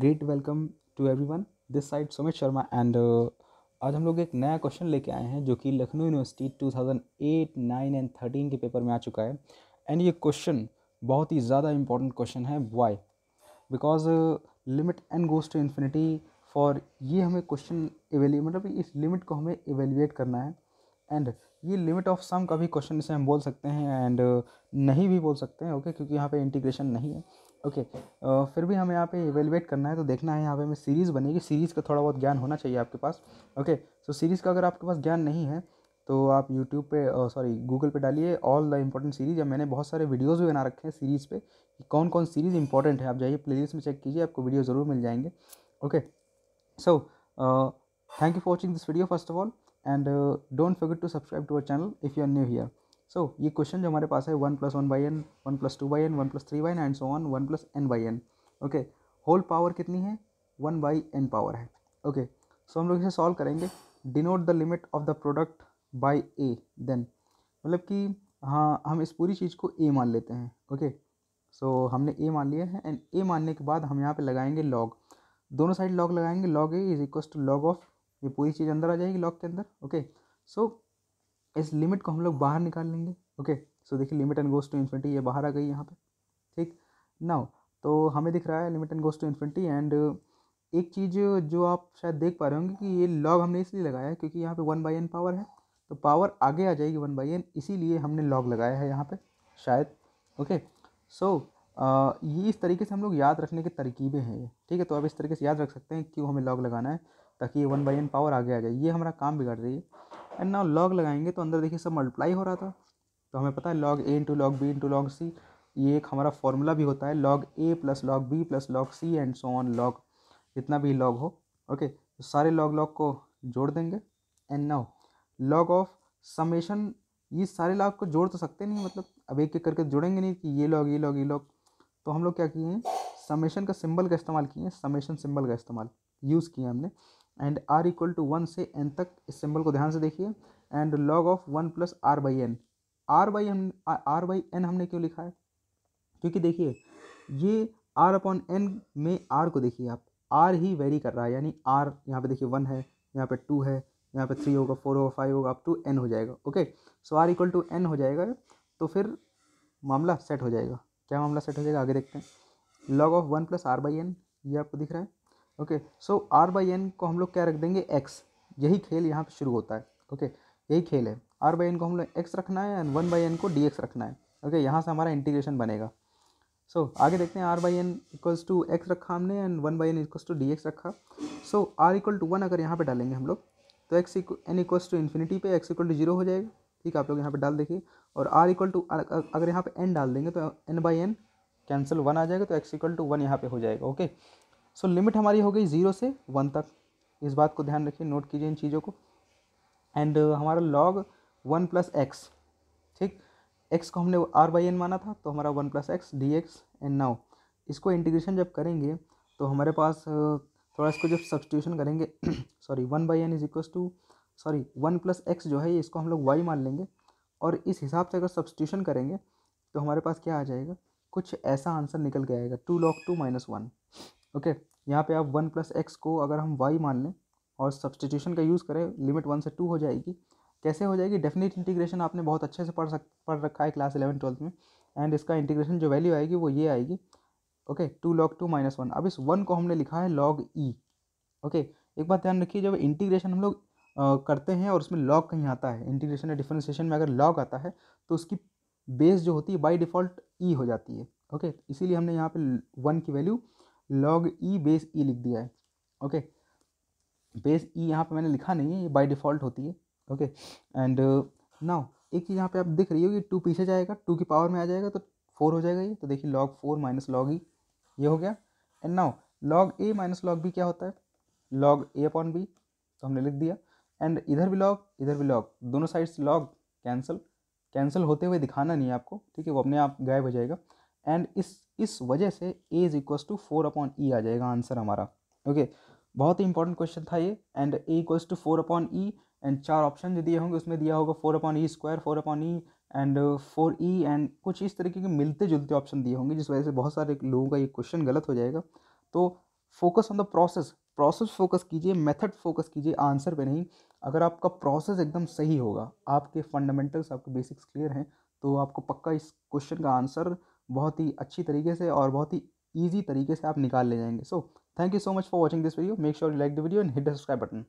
Great welcome to everyone this side Sumit Sharma and आज हम लोग एक नया क्वेश्चन लेके आए हैं जो कि Lucknow university two thousand eight nine and thirteen के पेपर में आ चुका है एंड ये क्वेश्चन बहुत ही ज़्यादा इंपॉर्टेंट क्वेश्चन है why because limit and goes to infinity for ये हमें क्वेश्चन एवेलु मतलब इस लिमिट को हमें एवेल्यूएट करना है एंड ये लिमिट ऑफ सम का भी क्वेश्चन इसे हम बोल सकते हैं एंड uh, नहीं भी बोल सकते हैं ओके okay? क्योंकि यहाँ पे इंटीग्रेशन नहीं है ओके फिर भी हमें यहाँ पे एवेलुएट करना है तो देखना है यहाँ पे हमें सीरीज़ बनेगी सीरीज़ का थोड़ा बहुत ज्ञान होना चाहिए आपके पास ओके सो सीरीज़ का अगर आपके पास ज्ञान नहीं है तो आप यूट्यूब पे सॉरी गूगल पे डालिए ऑल द इम्पोर्टेंट सीरीज़ या मैंने बहुत सारे वीडियोस भी बना रखे हैं सीरीज़ पे कि कौन कौन सीरीज़ इंपॉर्टेंट है आप जाइए प्लेलिस्ट में चेक कीजिए आपको वीडियो ज़रूर मिल जाएंगे okay so thank you for watching this video first of all and don't forget to subscribe to our channel if you are new here so so, ये क्वेश्चन जो हमारे पास है one plus one by n one plus two by n one plus three by n and so on one plus n by n okay whole power कितनी है one by n power है okay okay, so so हम लोग इसे solve करेंगे denote the limit of the product by A then मतलब कि हाँ हम इस पूरी चीज़ को ए मान लेते हैं ओके okay, सो so, हमने ए मान लिया है एंड ए मानने के बाद हम यहाँ पे लगाएंगे लॉग दोनों साइड लॉग लगाएंगे log A is equal to log of ये पूरी चीज़ अंदर आ जाएगी लॉग के अंदर ओके okay, सो so, इस लिमिट को हम लोग बाहर निकाल लेंगे ओके सो देखिए limit and goes to infinity ये बाहर आ गई यहाँ पे ठीक नाउ तो हमें दिख रहा है limit and goes to infinity and एक चीज़ जो आप शायद देख पा रहे होंगे कि ये लॉग हमने इसलिए लगाया है क्योंकि यहाँ पे वन बाई एन पावर है तो पावर आगे आ जाएगी वन बाई एन इसीलिए हमने लॉग लगाया है यहाँ पे शायद ओके सो so, ये इस तरीके से हम लोग याद रखने के तरकीबें हैं ये ठीक है तो आप इस तरीके से याद रख सकते हैं क्यों हमें लॉग लगाना है ताकि ये वन बाई एन पावर आगे आ जाए ये हमारा काम बिगाड़ रही है एंड नाउ लॉग लगाएंगे तो अंदर देखिए सब मल्टीप्लाई हो रहा था तो हमें पता है log A into log B into log C ये एक हमारा फॉर्मूला भी होता है log A plus log B plus log C and so on log जितना भी लॉग हो ओके तो सारे लॉग लॉग को जोड़ देंगे and now log of summation ये सारे लॉग को जोड़ तो सकते नहीं मतलब अब एक एक करके जोड़ेंगे नहीं कि ये लॉग ये लॉग ये लॉग तो हम लोग क्या किए हैं समेशन का सिंबल का इस्तेमाल किए हैं समेशन सिंबल का इस्तेमाल यूज़ किया हमने and r equal to one से एन तक इस सिंबल को ध्यान से देखिए and log of one plus r by n r by हम आर बाई एन हमने क्यों लिखा है क्योंकि देखिए ये आर अपॉन एन में आर को देखिए आप आर ही वेरी कर रहा है यानी आर यहाँ पे देखिए वन है यहाँ पे टू है यहाँ पे थ्री होगा फोर होगा फाइव होगा अप टू एन हो जाएगा okay so r equal to n हो जाएगा तो फिर मामला सेट हो जाएगा क्या मामला सेट हो जाएगा आगे देखते हैं log of one plus r by n ये आपको दिख रहा है okay so r by n को हम लोग क्या रख देंगे एक्स यही खेल यहाँ पर शुरू होता है ओके okay, यही खेल है आर बाई एन को हम लोग एक्स रखना है एंड वन बाई एन को डी एक्स रखना है ओके okay, यहाँ से हमारा इंटीग्रेशन बनेगा सो so, आगे देखते हैं r by n equals to x रखा हमने and one by n equals to d x रखा so r equal to one अगर यहाँ पे डालेंगे हम लोग तो x n equals to infinity पे एक्स इक्वल टू जीरो हो जाएगा ठीक है आप लोग यहाँ पे डाल देखिए और आर इक्वल टू अगर यहाँ पे एन डाल देंगे तो n by n cancel one आ जाएगा तो एक्स इक्वल टू वन यहाँ पे हो जाएगा ओके okay? सो लिमिट हमारी हो गई ज़ीरो से वन तक इस बात को ध्यान रखिए नोट कीजिए इन चीज़ों को एंड uh, हमारा लॉग वन प्लस एक्स ठीक एक्स को हमने आर बाई एन माना था तो हमारा one plus x d x and now इसको इंटीग्रेशन जब करेंगे तो हमारे पास uh, थोड़ा इसको जब सब्सटीट्यूशन करेंगे sorry one by n is equal to sorry one plus x जो है इसको हम लोग वाई मान लेंगे और इस हिसाब से अगर सब्सटीट्यूशन करेंगे तो हमारे पास क्या आ जाएगा कुछ ऐसा आंसर निकल के आएगा two log two minus one okay यहाँ पे आप वन प्लस एक्स को अगर हम वाई मान लें और सब्सटीट्यूशन का यूज़ करें लिमिट वन से टू हो जाएगी कैसे हो जाएगी डेफिनेट इंटीग्रेशन आपने बहुत अच्छे से पढ़ सक पढ़ रखा है क्लास इलेवन ट्वेल्थ में एंड इसका इंटीग्रेशन जो वैल्यू आएगी वो ये आएगी okay two log two minus one अब इस वन को हमने लिखा है लॉग ई e, ओके एक बात ध्यान रखिए जब इंटीग्रेशन हम लोग करते हैं और उसमें लॉग कहीं आता है इंटीग्रेशन या डिफ्रेंसिएशन में अगर लॉग आता है तो उसकी बेस जो होती है बाई डिफ़ॉल्ट ई हो जाती है ओके इसीलिए हमने यहाँ पर वन की value log e base e लिख दिया है ओके बेस ई यहाँ पे मैंने लिखा नहीं है ये बाय डिफ़ॉल्ट होती है ओके एंड नाउ एक चीज़ यहाँ पे आप दिख रही होगी टू पीछे जाएगा टू की पावर में आ जाएगा तो फोर हो जाएगा ये तो देखिए log four minus log e ये हो गया and now log A minus log B क्या होता है लॉग ए अपॉन बी तो हमने लिख दिया एंड इधर भी लॉग इधर भी लॉग दोनों साइड से लॉग कैंसिल कैंसिल होते हुए दिखाना नहीं है आपको ठीक है वो अपने आप गायब हो जाएगा एंड इस इस वजह से A is equals to four upon e आ जाएगा आंसर हमारा ओके बहुत ही इंपॉर्टेंट क्वेश्चन था ये and A equals to four upon e and चार ऑप्शन जो दिए होंगे उसमें दिया होगा four upon e square four upon e and four e and कुछ इस तरीके के मिलते जुलते ऑप्शन दिए होंगे जिस वजह से बहुत सारे लोगों का ये क्वेश्चन गलत हो जाएगा तो focus on the process process focus कीजिए मेथड फोकस कीजिए आंसर पे नहीं अगर आपका प्रोसेस एकदम सही होगा आपके फंडामेंटल्स आपके बेसिक्स क्लियर हैं तो आपको पक्का इस क्वेश्चन का आंसर बहुत ही अच्छी तरीके से और बहुत ही ईजी तरीके से आप निकाल ले जाएंगे so thank you so much for watching this video make sure you like the video and hit the subscribe button